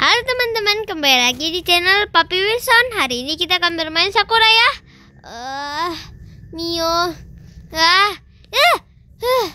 Halo teman-teman, kembali lagi di channel Papi Wilson. Hari ini kita akan bermain Sakura ya. Eh, uh, Mio. Ah, eh, uh,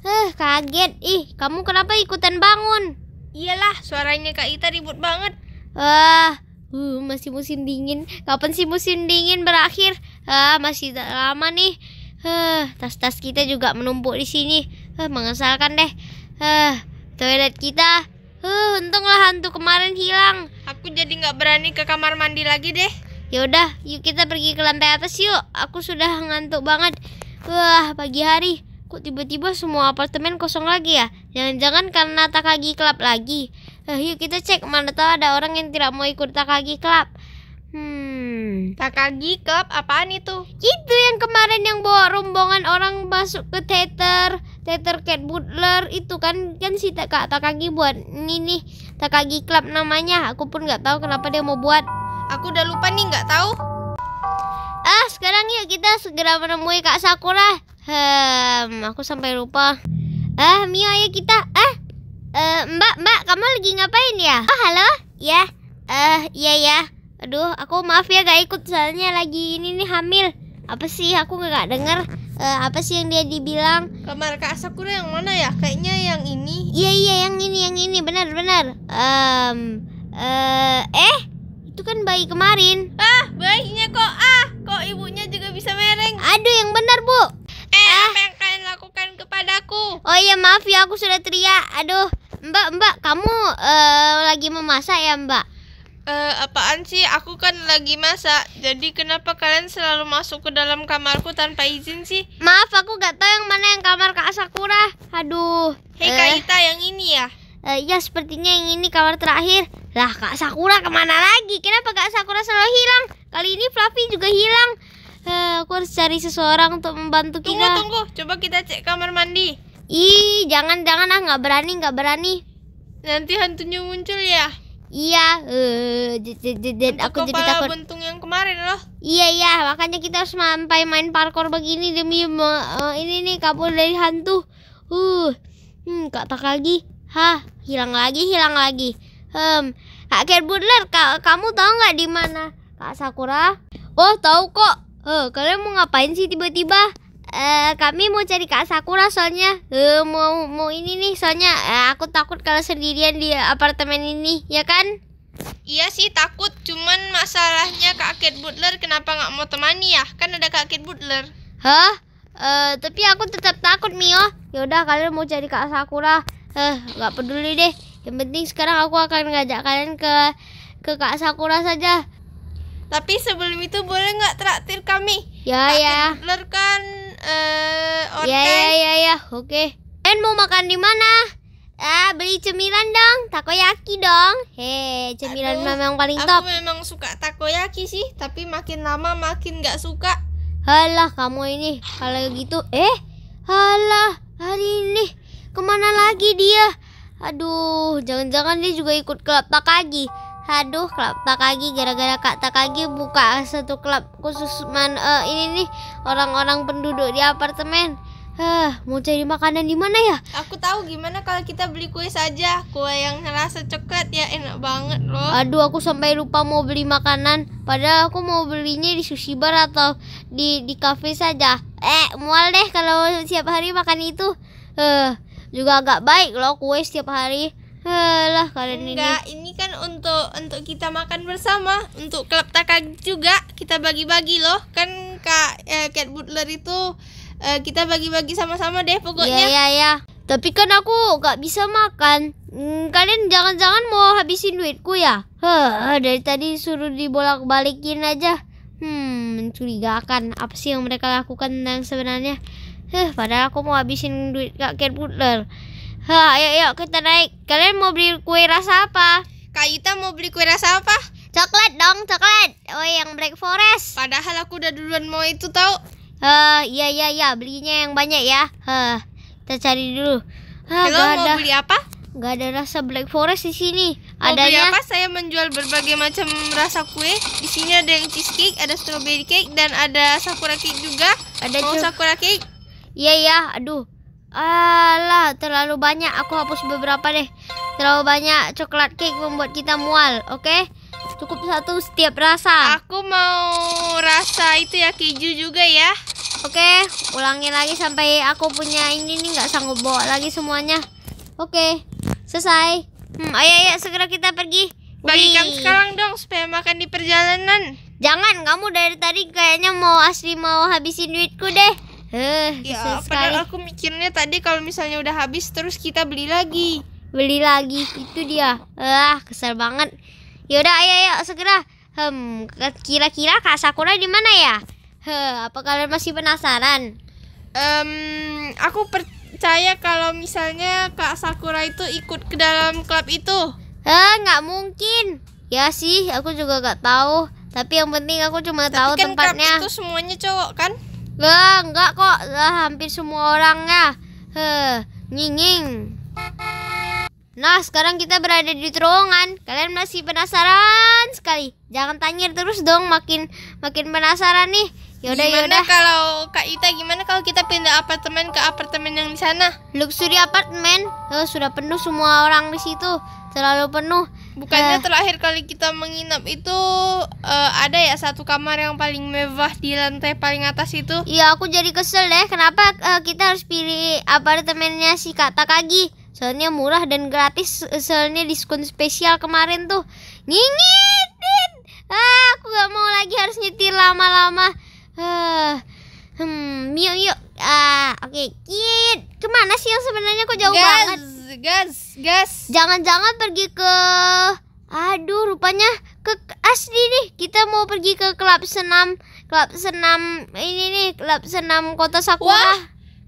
uh, kaget. Ih, kamu kenapa ikutan bangun? Iyalah, suaranya Kak Ita ribut banget. ah uh, masih musim dingin. Kapan sih musim dingin berakhir? Ah, masih lama nih. Uh, tas-tas kita juga menumpuk di sini. Uh, mengesalkan deh. Uh, toilet kita Huh, untunglah hantu kemarin hilang. Aku jadi nggak berani ke kamar mandi lagi deh. Yaudah, yuk kita pergi ke lantai atas yuk. Aku sudah ngantuk banget. Wah, pagi hari. Kok tiba-tiba semua apartemen kosong lagi ya? Jangan-jangan karena Takagi Club lagi. Eh, yuk kita cek mana tahu ada orang yang tidak mau ikut Takagi Club. Hmm, Takagi Club apaan itu? Itu yang kemarin yang bawa rombongan orang masuk ke teater. Teater Cat Butler itu kan kan si Kak Takagi buat ini nih Takagi Club namanya. Aku pun nggak tahu kenapa dia mau buat. Aku udah lupa nih nggak tahu. Ah sekarang yuk kita segera menemui Kak Sakura. Hmm, aku sampai lupa. Ah Mio ayo kita. Ah uh, Mbak Mbak kamu lagi ngapain ya? Oh halo ya. Eh uh, ya ya. Aduh aku maaf ya gak ikut soalnya lagi ini nih hamil. Apa sih aku nggak dengar uh, apa sih yang dia dibilang kamar Kak Sakura yang mana ya kayaknya yang ini iya iya yang ini yang ini benar benar um, uh, eh itu kan bayi kemarin ah bayinya kok ah kok ibunya juga bisa mereng aduh yang benar bu eh ah. apa yang kalian lakukan kepadaku oh iya maaf ya aku sudah teriak aduh mbak mbak kamu uh, lagi memasak ya mbak Uh, apaan sih? Aku kan lagi masak. Jadi kenapa kalian selalu masuk ke dalam kamarku tanpa izin sih? Maaf, aku gak tahu yang mana yang kamar Kak Sakura. Aduh. Hei uh, Kak eh. Ita, yang ini ya? Uh, ya, sepertinya yang ini kamar terakhir. Lah, Kak Sakura kemana lagi? Kenapa Kak Sakura selalu hilang? Kali ini Fluffy juga hilang. Uh, aku harus cari seseorang untuk membantu tunggu, kita. Tunggu, tunggu. Coba kita cek kamar mandi. Ih, jangan-jangan ah nggak berani, nggak berani. Nanti hantunya muncul ya. Iya, eh, aku jadi takut. bentuk yang kemarin loh. Iya iya, makanya kita harus sampai main parkour begini demi eh, ini nih kabur dari hantu. Uh, hmm, kak tak lagi. Hah, hilang lagi, hilang lagi. Hmm, akhir bulan kak kamu tahu nggak di mana Kak Sakura? Oh, tahu kok. Eh, kalian mau ngapain sih tiba-tiba? uh, kami mau cari Kak Sakura soalnya uh, mau mau ini nih soalnya uh, aku takut kalau sendirian di apartemen ini ya kan Iya sih takut cuman masalahnya Kak Kate Butler kenapa nggak mau temani ya kan ada Kak Kate Butler Hah? Uh, tapi aku tetap takut Mio Yaudah kalian mau cari Kak Sakura Eh nggak peduli deh Yang penting sekarang aku akan ngajak kalian ke ke Kak Sakura saja tapi sebelum itu boleh nggak traktir kami? Ya Kak ya. Kate Butler kan uh, Ya ya ya ya, oke. Okay. En mau makan di mana? Ah, beli cemilan dong, takoyaki dong. Hei, cemilan Aduh, memang paling top. Aku memang suka takoyaki sih, tapi makin lama makin nggak suka. Halah, kamu ini kalau gitu, eh, halah, hari ini kemana lagi dia? Aduh, jangan-jangan dia juga ikut kelapa lagi aduh klub Takagi gara-gara Kak Takagi buka satu klub khusus man uh, ini nih orang-orang penduduk di apartemen Hah, mau cari makanan di mana ya? Aku tahu gimana kalau kita beli kue saja, kue yang rasa coklat ya enak banget loh. Aduh, aku sampai lupa mau beli makanan. Padahal aku mau belinya di sushi bar atau di di kafe saja. Eh, mual deh kalau setiap hari makan itu. Eh, juga agak baik loh kue setiap hari. Alah kalian Enggak, ini. ini kan untuk untuk kita makan bersama, untuk klub takak juga kita bagi-bagi loh. Kan Kak eh, Cat Butler itu eh, kita bagi-bagi sama-sama deh pokoknya. Iya, iya, iya. Tapi kan aku gak bisa makan. Hmm, kalian jangan-jangan mau habisin duitku ya? Heh, dari tadi suruh dibolak-balikin aja. Hmm, mencurigakan. Apa sih yang mereka lakukan yang sebenarnya? Heh, padahal aku mau habisin duit Kak Cat Butler. Ha, ayo yuk kita naik. Kalian mau beli kue rasa apa? Kak Yuta mau beli kue rasa apa? Coklat dong, coklat. Oh, yang Black Forest. Padahal aku udah duluan mau itu tau. Eh, uh, iya iya iya, belinya yang banyak ya. Hah, kita cari dulu. Hah, Halo, mau ada. beli apa? Gak ada rasa Black Forest di sini. Ada beli apa? Saya menjual berbagai macam rasa kue. Di sini ada yang cheesecake, ada strawberry cake, dan ada sakura cake juga. Ada mau sakura cake? Iya iya. aduh. Alah, terlalu banyak. Aku hapus beberapa deh. Terlalu banyak coklat cake membuat kita mual, oke? Okay? Cukup satu setiap rasa. Aku mau rasa itu ya keju juga ya. Oke, okay, ulangi lagi sampai aku punya ini nih nggak sanggup bawa lagi semuanya. Oke, okay, selesai. Hmm, ayo ayo segera kita pergi. Bagikan Wih. sekarang dong supaya makan di perjalanan. Jangan, kamu dari tadi kayaknya mau asli mau habisin duitku deh. Heh, ya, padahal aku mikirnya tadi kalau misalnya udah habis terus kita beli lagi. Beli lagi, itu dia. Ah, kesel banget. Yaudah, ayo, ayo segera. Hmm, kira-kira Kak Sakura di mana ya? Heh, apa kalian masih penasaran? Um, aku percaya kalau misalnya Kak Sakura itu ikut ke dalam klub itu. Heh, nggak mungkin. Ya sih, aku juga nggak tahu. Tapi yang penting aku cuma Tapi tahu kan tempatnya. Tapi kan itu semuanya cowok kan? Lah, enggak kok. Lah, hampir semua orangnya. Heh, nyinging. Nah, sekarang kita berada di terowongan. Kalian masih penasaran sekali. Jangan tanya terus dong, makin makin penasaran nih. Yaudah, gimana yaudah. kalau Kak Ita gimana kalau kita pindah apartemen ke apartemen yang di sana? Luxury apartemen? Oh, sudah penuh semua orang di situ. Terlalu penuh. Bukannya eh. terakhir kali kita menginap itu uh, ada ya satu kamar yang paling mewah di lantai paling atas itu? Iya, aku jadi kesel deh. Kenapa uh, kita harus pilih apartemennya si Kak Takagi? Soalnya murah dan gratis, eh, soalnya diskon spesial kemarin tuh. Nyinyitin. Ah, aku gak mau lagi harus nyetir lama-lama. Uh, hmm, yuk yuk. Ah, uh, oke. Okay. Kit, kemana sih yang sebenarnya kok jauh Gaz. banget? gas, gas. Jangan-jangan pergi ke Aduh, rupanya ke asli nih. Kita mau pergi ke klub senam, klub senam ini nih, klub senam Kota Sakura. Wah,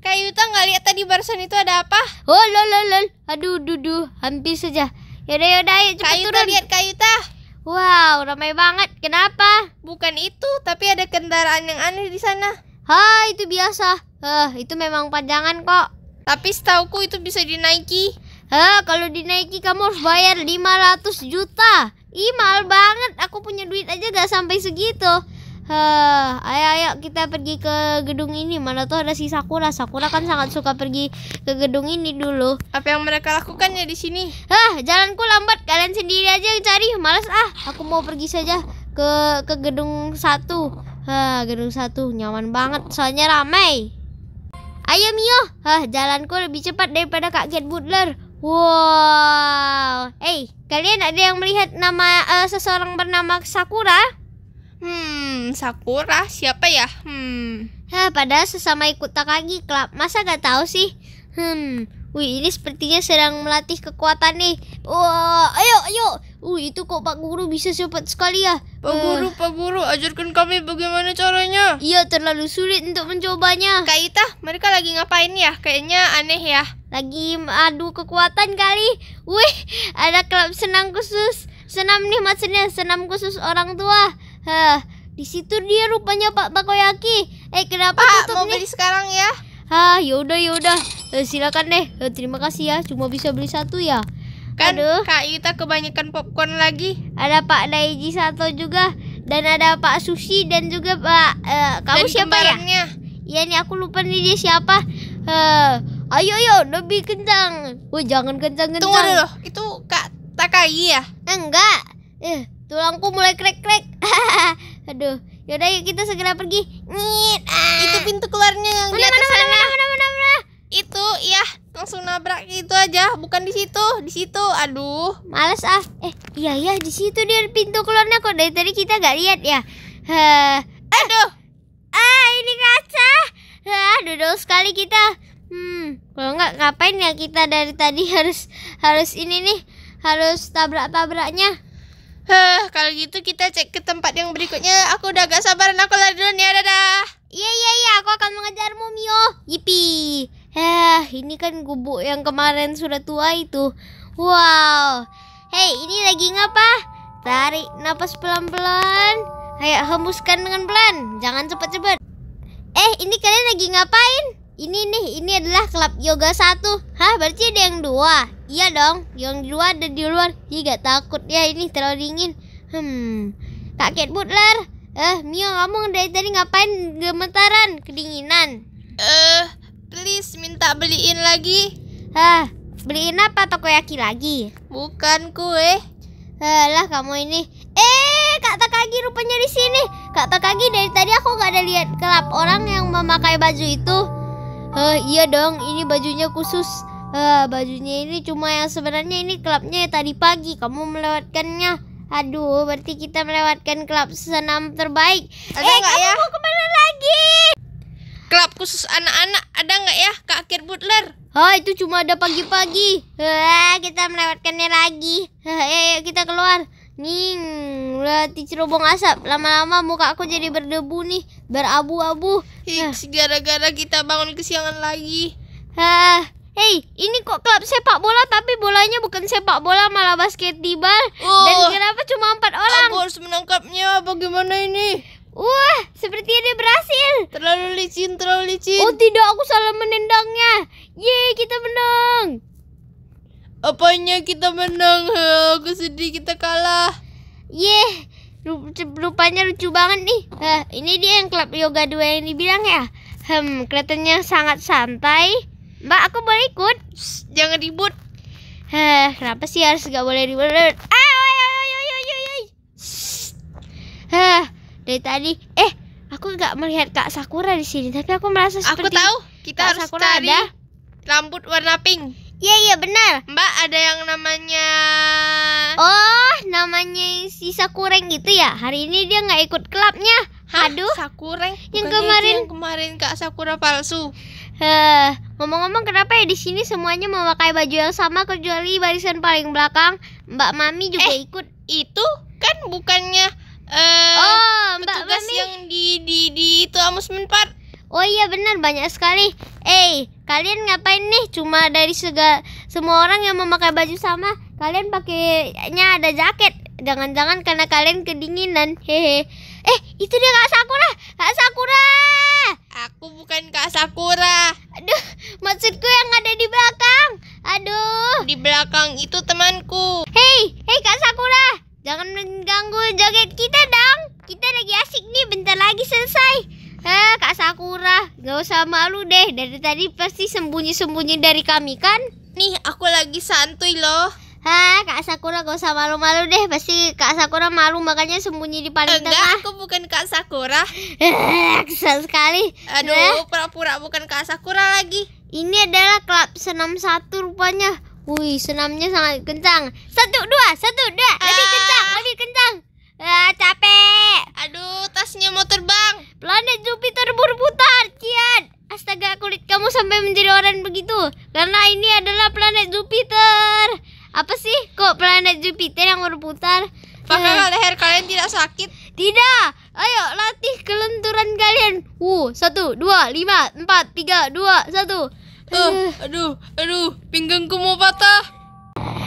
Kak Yuta nggak lihat tadi barusan itu ada apa? Oh, lol, lol, lol. Aduh, duduh, hampir saja. Yaudah, yaudah, ayo cepat Kayuta, turun. lihat Kak Yuta. Wow, ramai banget. Kenapa? Bukan itu, tapi ada kendaraan yang aneh di sana. Hah, itu biasa. Eh, uh, itu memang panjangan kok. Tapi setauku itu bisa dinaiki. Hah, kalau dinaiki kamu harus bayar 500 juta. Ih, mahal banget. Aku punya duit aja gak sampai segitu. Hah, ayo ayo kita pergi ke gedung ini. Mana tuh ada si Sakura. Sakura kan sangat suka pergi ke gedung ini dulu. Apa yang mereka lakukan ya di sini? Hah, jalanku lambat. Kalian sendiri aja yang cari. Males ah. Aku mau pergi saja ke ke gedung satu. Hah, gedung satu nyaman banget. Soalnya ramai. Ayo Mio, Hah, jalanku lebih cepat daripada Kak Get Butler. Wow. Hey, kalian ada yang melihat nama uh, seseorang bernama Sakura? Hmm, Sakura siapa ya? Hmm. Hah, padahal sesama ikut Takagi Club. Masa gak tahu sih? Hmm, Wih, ini sepertinya sedang melatih kekuatan nih. Wah, ayo, ayo. Wih, itu kok Pak Guru bisa cepat sekali ya? Pak uh, Guru, Pak Guru, ajarkan kami bagaimana caranya. Iya, terlalu sulit untuk mencobanya. Kak Ita, mereka lagi ngapain ya? Kayaknya aneh ya. Lagi adu kekuatan kali. Wih, ada klub senam khusus. Senam nih maksudnya, senam khusus orang tua. Hah, di situ dia rupanya Pak Bakoyaki. Eh, kenapa Pak, tutup mau nih? beli sekarang ya? Hah, yaudah yaudah. Eh, silakan deh. Eh, terima kasih ya. Cuma bisa beli satu ya. Kan Aduh. Kak kita kebanyakan popcorn lagi. Ada Pak Daiji satu juga dan ada Pak Sushi dan juga Pak uh, kamu dan siapa ya ya? Iya nih aku lupa nih dia siapa. eh ayo ayo lebih kencang. Wah jangan kencang kencang. Tunggu dulu, itu Kak Takai ya? Enggak. Eh, tulangku mulai krek krek. Aduh. Yaudah yuk kita segera pergi. Nyit. Ah. Itu pintu keluarnya yang mana, di atas mana, sana. Mana, mana, mana, mana. Itu ya langsung nabrak itu aja, bukan di situ, di situ. Aduh, males ah. Eh, iya iya di situ dia pintu keluarnya kok dari tadi kita gak lihat ya. Ha. Aduh. Ah, ini kaca. Ah, duduk sekali kita. Hmm, kalau nggak ngapain ya kita dari tadi harus harus ini nih, harus tabrak-tabraknya. Huh, kalau gitu kita cek ke tempat yang berikutnya. Aku udah gak sabar nah, aku lari dulu ya, dadah. Iya, iya, iya, aku akan mengejarmu, Mio. Yipi. Hah, ini kan gubuk yang kemarin sudah tua itu. Wow. Hei, ini lagi ngapa? Tarik napas pelan-pelan. Kayak hembuskan dengan pelan. Jangan cepat-cepat. Eh, ini kalian lagi ngapain? Ini nih, ini adalah klub yoga satu. Hah, berarti ada yang dua. Iya dong, yang di luar dan di luar. Iya gak takut ya ini terlalu dingin. Hmm, kaget Butler. Eh, Mio kamu dari tadi ngapain gemetaran, kedinginan. Eh, uh, please minta beliin lagi. Hah, beliin apa Toko yaki lagi? Bukan kue. Eh, lah kamu ini. Eh, Kak Takagi rupanya di sini. Kak Takagi dari tadi aku gak ada lihat kelap orang yang memakai baju itu. Eh, uh, iya dong, ini bajunya khusus Eh, bajunya ini cuma yang sebenarnya ini klubnya ya tadi pagi. Kamu melewatkannya. Aduh, berarti kita melewatkan klub senam terbaik. Ada eh, kamu ya? mau kemana lagi? Klub khusus anak-anak ada nggak ya, Kak Akhir Butler? Ah, itu cuma ada pagi-pagi. Uh, kita melewatkannya lagi. uh, kita keluar. Nying, latih cerobong asap. Lama-lama muka aku jadi berdebu nih, berabu-abu. Hiks, gara-gara kita bangun kesiangan lagi. Hah, Hei, ini kok klub sepak bola tapi bolanya bukan sepak bola malah basket oh, dan kenapa cuma empat orang? Aku harus menangkapnya. Bagaimana ini? Wah, sepertinya dia berhasil. Terlalu licin, terlalu licin. Oh tidak, aku salah menendangnya. Ye, kita menang. Apanya kita menang? Aku sedih kita kalah. Ye, rupanya lucu banget nih. Hah, ini dia yang klub yoga dua yang dibilang ya. Hmm, kelihatannya sangat santai Mbak, aku boleh ikut? Shh, jangan ribut. Heh, kenapa sih harus gak boleh ribut? Ah, Heh, dari tadi, eh, aku nggak melihat Kak Sakura di sini, tapi aku merasa seperti Aku tahu, kita Kak harus Sakura cari ada. rambut warna pink. Iya, iya, benar. Mbak, ada yang namanya Oh, namanya si Sakureng gitu ya. Hari ini dia nggak ikut klubnya. Hah, Aduh. Sakureng. Yang kemarin yang kemarin Kak Sakura palsu. Heh, Ngomong-ngomong kenapa ya di sini semuanya memakai baju yang sama kecuali barisan paling belakang Mbak Mami juga eh, ikut. Itu kan bukannya uh, oh, Mbak petugas Mami. yang di di di itu amusement park. Oh iya benar banyak sekali. Eh, kalian ngapain nih? Cuma dari segala semua orang yang memakai baju sama, kalian pakainya ada jaket. Jangan-jangan karena kalian kedinginan. Hehe. Eh, itu dia Kak Sakura. Kak Sakura. Aku bukan Kak Sakura. Aduh, maksudku yang ada di belakang. Aduh. Di belakang itu temanku. Hei, hei Kak Sakura. Jangan mengganggu joget kita dong. Kita lagi asik nih, bentar lagi selesai. Eh, Kak Sakura, gak usah malu deh. Dari tadi pasti sembunyi-sembunyi dari kami kan? Nih, aku lagi santuy loh. Hah, Kak Sakura gak usah malu-malu deh. Pasti Kak Sakura malu makanya sembunyi di paling Enggak, tengah. aku bukan Kak Sakura. Eh, Kesal sekali. Aduh, pura-pura bukan Kak Sakura lagi. Ini adalah klub senam satu rupanya. Wih, senamnya sangat kencang. Satu, dua, satu, dua. Lebih ah. kencang, lebih kencang. Ah, capek. Aduh, tasnya mau terbang. Planet Jupiter berputar, Cian. Astaga, kulit kamu sampai menjadi orang begitu. Karena ini adalah planet Jupiter planet Jupiter yang berputar. Apakah leher kalian tidak sakit? Tidak. Ayo latih kelenturan kalian. Wuh, satu, dua, lima, empat, tiga, dua, satu. Uh, aduh, aduh, pinggangku mau patah.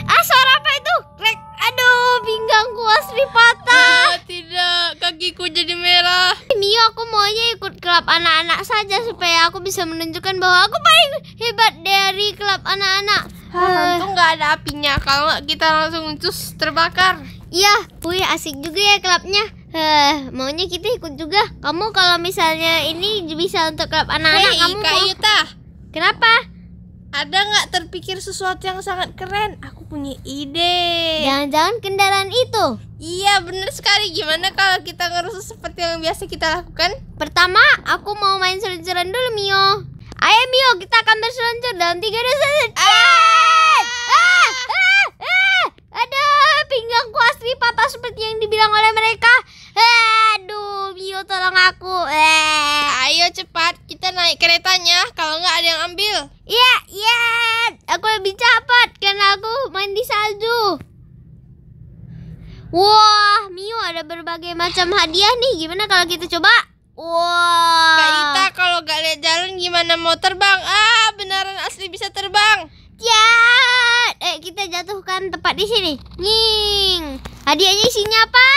Ah, suara apa itu? Rek, Aduh, pinggangku asli patah. Uh, tidak, kakiku jadi merah. Mio, aku maunya ikut klub anak-anak saja supaya aku bisa menunjukkan bahwa aku paling hebat dari klub anak-anak. Untung nggak ada apinya kalau kita langsung cus terbakar iya wih asik juga ya klubnya Heh, maunya kita ikut juga. Kamu kalau misalnya ini bisa untuk klub anak-anak hey, kamu Kak mau... Yuta. Kenapa? Ada nggak terpikir sesuatu yang sangat keren? Aku punya ide. Jangan-jangan kendaraan itu? Iya, bener sekali. Gimana kalau kita ngerusuh seperti yang biasa kita lakukan? Pertama, aku mau main seru-seruan dulu, Mio. Ayo Mio, kita akan berseluncur dalam tiga dosa Ah! Ah! Ah! Ah! Aduh, pinggangku asli patah seperti yang dibilang oleh mereka. Aduh, Mio tolong aku. Eh. Ayo cepat, kita naik keretanya. Kalau nggak ada yang ambil. Iya, iya. Aku lebih cepat karena aku main di salju. Wah, Mio ada berbagai macam hadiah nih. Gimana kalau kita coba? Wah. Wow. Kak Ita kalau gak lihat jalan gimana mau terbang? Ah, beneran asli bisa terbang. Ya. Eh, kita jatuhkan tepat di sini. Nying. Hadiahnya isinya apa?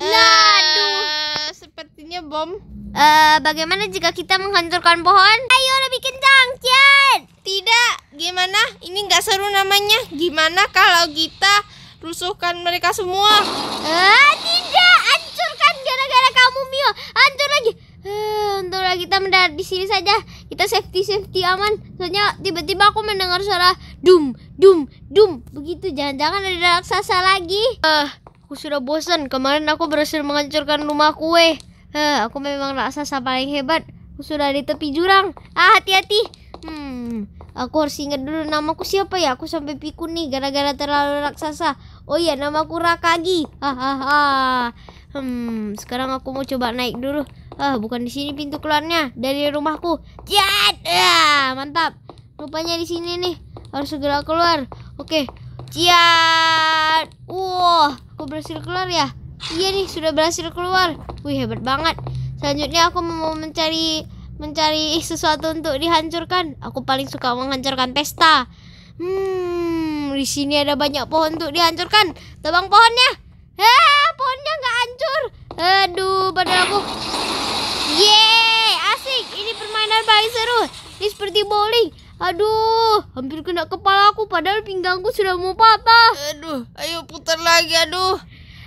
Nah, Uh, sepertinya bom. Uh, bagaimana jika kita menghancurkan pohon? Ayo lebih kencang, Cian. Tidak. Gimana? Ini nggak seru namanya. Gimana kalau kita rusuhkan mereka semua? Uh, tidak. aja kita safety safety aman soalnya tiba-tiba aku mendengar suara dum dum dum begitu jangan-jangan ada raksasa lagi uh, aku sudah bosan kemarin aku berhasil menghancurkan rumah kue uh, aku memang raksasa paling hebat aku sudah di tepi jurang ah hati-hati hmm aku harus ingat dulu namaku siapa ya aku sampai pikun nih gara-gara terlalu raksasa oh iya namaku Rakagi hahaha hmm sekarang aku mau coba naik dulu Ah, bukan di sini pintu keluarnya dari rumahku. Ciat! Ah, mantap. Rupanya di sini nih. Harus segera keluar. Oke. Ciat. wah aku berhasil keluar ya. Iya nih, sudah berhasil keluar. Wih, hebat banget. Selanjutnya aku mau mencari mencari sesuatu untuk dihancurkan. Aku paling suka menghancurkan pesta. Hmm, di sini ada banyak pohon untuk dihancurkan. Tebang pohonnya. Hah, pohonnya nggak hancur. Aduh, badan aku. Yeay, asik. Ini permainan paling seru. Ini seperti bowling. Aduh, hampir kena kepala aku padahal pinggangku sudah mau patah. Aduh, ayo putar lagi, aduh.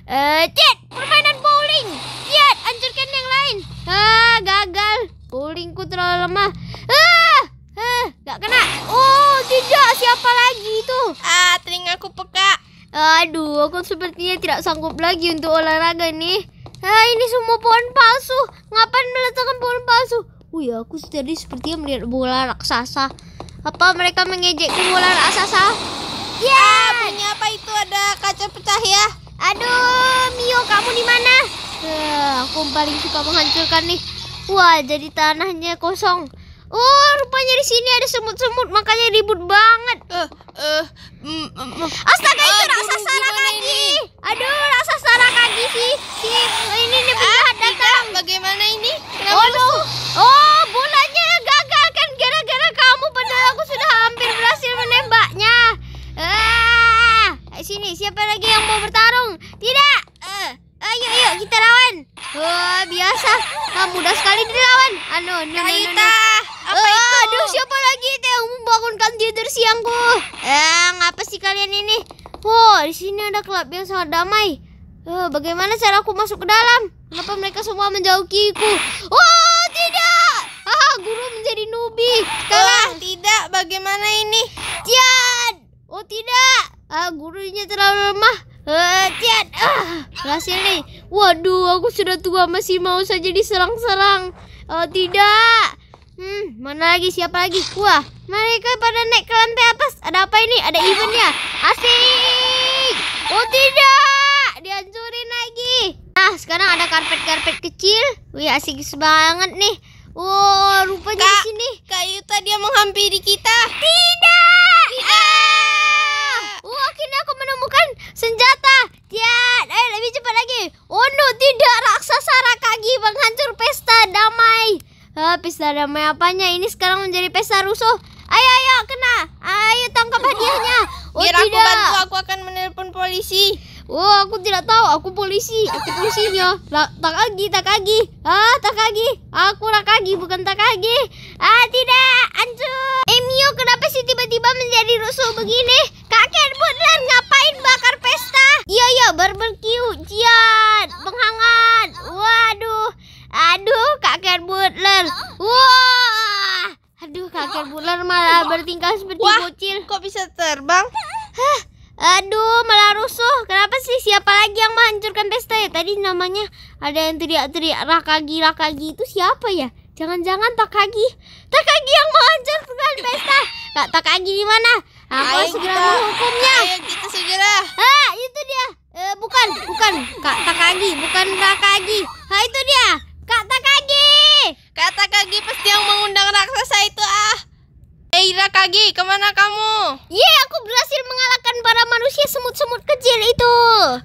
Eh, cet, permainan bowling. Lihat, hancurkan yang lain. Ah, gagal. Bowlingku terlalu lemah. Ah, ah, gak kena. Oh, tidak. Siapa lagi itu? Ah, telingaku peka. Aduh, aku sepertinya tidak sanggup lagi untuk olahraga nih. Ah, ini semua pohon palsu. Ngapain meletakkan pohon palsu? Wih, aku tadi sepertinya melihat bola raksasa. Apa mereka mengejek bola raksasa? Ya, yeah! ah, punya apa itu ada kaca pecah ya? Aduh, Mio, kamu di mana? Uh, aku paling suka menghancurkan nih. Wah, jadi tanahnya kosong. Oh, rupanya di sini ada semut-semut, makanya ribut banget. Eh, uh, eh, uh, mm, mm, astaga uh, itu raksasa lagi. Aduh, si si oh, ini nih penjahat ah, datang. Bagaimana ini? Kenapa oh, no. oh bolanya gagal kan gara-gara kamu padahal aku sudah hampir berhasil menembaknya. Ah, sini siapa lagi yang mau bertarung? Tidak. Uh, ayo ayo kita lawan. Wah, oh, biasa. Nah, mudah sekali dilawan. Anu, ah, no, no, no, no, Apa uh, itu? Aduh, siapa lagi itu yang membangunkan tidur siangku? Eh, apa sih kalian ini? Wow, oh, di sini ada klub yang sangat damai. Uh, bagaimana cara aku masuk ke dalam? Kenapa mereka semua menjauhiku? Oh, tidak! Ah, guru menjadi nubi. Kalah, oh, tidak. Bagaimana ini? Tian! Oh, tidak. Ah, gurunya terlalu lemah. Uh, Tian, ah, berhasil nih. Waduh, aku sudah tua masih mau saja diserang-serang. Oh, tidak. Hmm, mana lagi? Siapa lagi? Wah, mereka pada naik ke lantai atas. Ada apa ini? Ada eventnya. Asik! Oh, tidak! Nah, sekarang ada karpet-karpet kecil. Wih, asik banget nih. Wow, rupanya Kak, di sini. Kak Yuta dia menghampiri kita. Tidak. Tidak. Wah, oh, akhirnya aku menemukan senjata. Tidak. Ayo lebih cepat lagi. Oh no, tidak raksasa Rakagi menghancur pesta damai. Ah, pesta damai apanya? Ini sekarang menjadi pesta rusuh. Ayo, ayo, kena. Ayo tangkap hadiahnya. Oh, Biar tidak. aku bantu, aku akan menelpon polisi. Wah, oh, aku tidak tahu. Aku polisi. Aku polisinya. La, tak lagi. Ah, tak lagi. Aku tak lagi, bukan tak lagi. Ah, tidak. Hancur. Eh, kenapa sih tiba-tiba menjadi rusuh begini? Kakek Butlan, ngapain bakar pesta? Iya, iya, Barbecue. Jian, penghangat. Waduh. Aduh, kakek Butler. Wah. Aduh, kakek Butler malah bertingkah seperti Wah, bocil. Kok bisa terbang? Hah, Aduh, malah rusuh. Kenapa sih? Siapa lagi yang menghancurkan pesta ya? Tadi namanya ada yang teriak-teriak Rakagi, Rakagi itu siapa ya? Jangan-jangan Takagi. Takagi yang menghancurkan pesta. Kak Takagi di mana? Aku ayo segera kita, menghukumnya. Ayo kita segera. Ah, itu dia. Eh, bukan, bukan. Kak Takagi, bukan Rakagi. Ah, itu dia. Kak Takagi. Kak Takagi pasti yang mengundang raksasa itu. Kagi, kemana kamu? Ye, yeah, aku berhasil mengalahkan para manusia semut-semut kecil itu.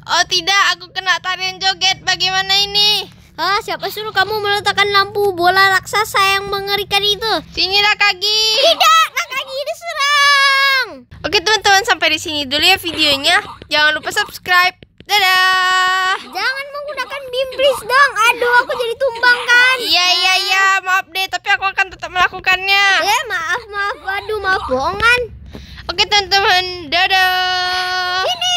Oh tidak, aku kena tarian joget. Bagaimana ini? Ah, siapa suruh kamu meletakkan lampu bola raksasa yang mengerikan itu? Sini Kagi. Tidak, Kak Kagi diserang. Oke teman-teman, sampai di sini dulu ya videonya. Jangan lupa subscribe. Dadah. Jangan menggunakan beam please dong. Aduh, aku jadi tumbang kan. Iya iya iya, maaf deh, tapi aku akan tetap melakukannya. Eh, maaf maaf. Aduh, maaf bohongan. Oke, teman-teman. Dadah. Ini